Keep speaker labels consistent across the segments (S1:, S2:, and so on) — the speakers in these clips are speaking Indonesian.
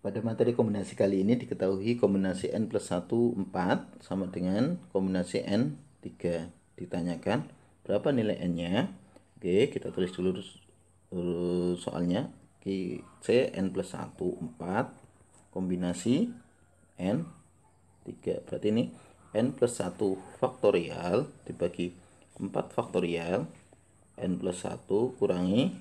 S1: Pada materi kombinasi kali ini diketahui kombinasi N plus 1, 4 sama dengan kombinasi N 3. Ditanyakan berapa nilai N-nya. Oke, kita tulis dulu soalnya. Oke, C N plus 1, 4 kombinasi N 3. Berarti ini N plus 1 faktorial dibagi 4 faktorial N plus 1 kurangi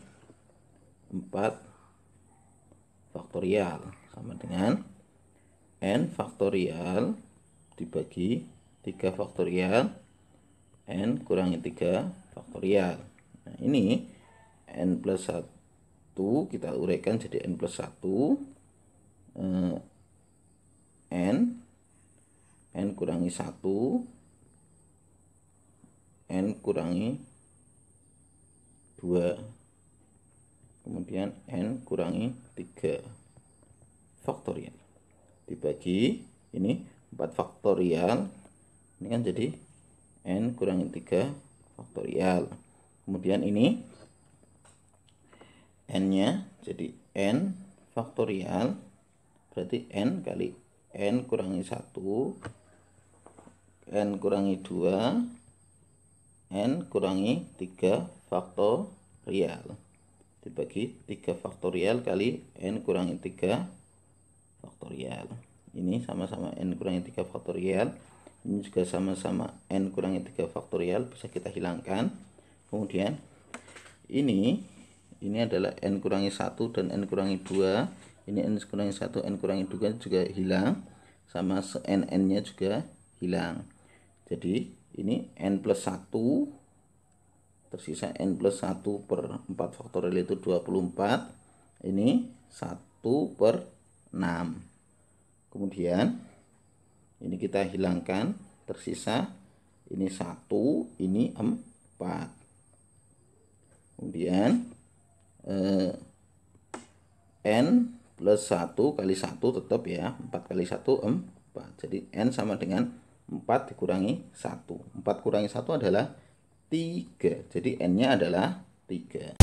S1: 4 faktorial sama dengan n faktorial dibagi 3 faktorial n kurangi 3 faktorial nah ini n plus 1 kita uraikan jadi n plus 1 eh, n n kurangi 1 n kurangi 2 kemudian n kurangi 3 faktorial dibagi ini 4 faktorial ini kan jadi n kurang 3 faktorial kemudian ini n nya jadi n faktorial berarti n kali n kurangi 1 n kurangi 2 n kurangi 3 faktorial dibagi 3 faktorial kali n kurangi 3 faktorial ini sama-sama n kurangnya 3 faktorial ini juga sama-sama n kurangnya 3 faktorial bisa kita hilangkan kemudian ini ini adalah n kurangi 1 dan n kurangi 2 ini n kurangi 1 n kurangi 2 juga hilang sama n n nya juga hilang jadi ini n plus 1 tersisa n plus 1 per 4 faktorial itu 24 ini 1 per 6 kemudian ini kita hilangkan tersisa ini satu ini empat kemudian eh, n plus satu kali satu tetap ya empat kali satu empat jadi n sama dengan empat dikurangi satu empat kurangi satu adalah tiga Jadi N nya adalah tiga